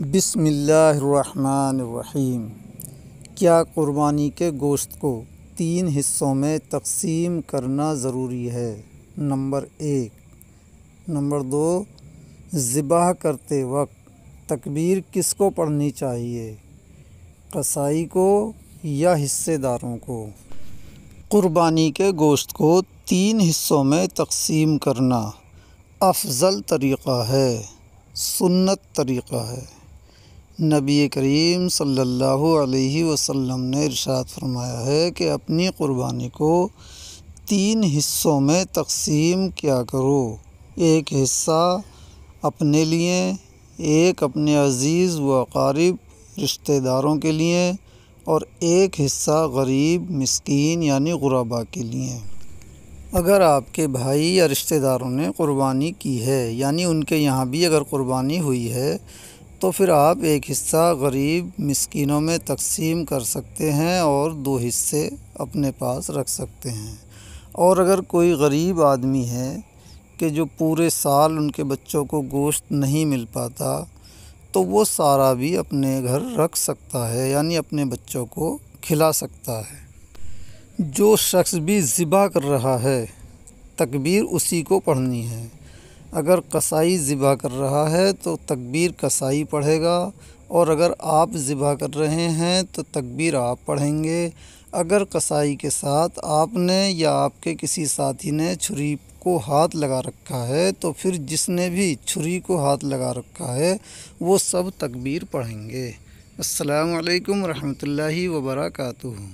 बिसमीम क्या कुर्बानी के गोश्त को तीन हिस्सों में तकसीम करना ज़रूरी है नंबर एक नंबर दो ज़िबाह करते वक्त तकबीर किसको पढ़नी चाहिए कसाई को या हिस्सेदारों को कुर्बानी के गोश्त को तीन हिस्सों में तकसीम करना अफजल तरीक़ा है सुन्नत तरीक़ा है नबी करीम सल्लल्लाहु अलैहि वसल्लम ने इरशाद फरमाया है कि अपनी क़ुरबानी को तीन हिस्सों में तकसीम किया करो एक हिस्सा अपने लिए एक अपने अज़ीज़ व अकारीब रिश्तेदारों के लिए और एक हिस्सा गरीब मस्किन यानी गुराबा के लिए अगर आपके भाई या रिश्तेदारों ने क़ुरबानी की है यानी उनके यहाँ भी अगर क़ुरबानी हुई है तो फिर आप एक हिस्सा गरीब मस्किनों में तकसीम कर सकते हैं और दो हिस्से अपने पास रख सकते हैं और अगर कोई गरीब आदमी है कि जो पूरे साल उनके बच्चों को गोश्त नहीं मिल पाता तो वो सारा भी अपने घर रख सकता है यानी अपने बच्चों को खिला सकता है जो शख्स भी ज़िबा कर रहा है तकबीर उसी को पढ़नी है अगर कसाई ज़िबा कर रहा है तो तकबीर कसाई पढ़ेगा और अगर आप ज़िबा कर रहे हैं तो तकबीर आप पढ़ेंगे अगर कसाई के साथ आपने या आपके किसी साथी ने छुरी को हाथ लगा रखा है तो फिर जिसने भी छुरी को हाथ लगा रखा है वो सब तकबीर पढ़ेंगे असलकम वरहमल वर्का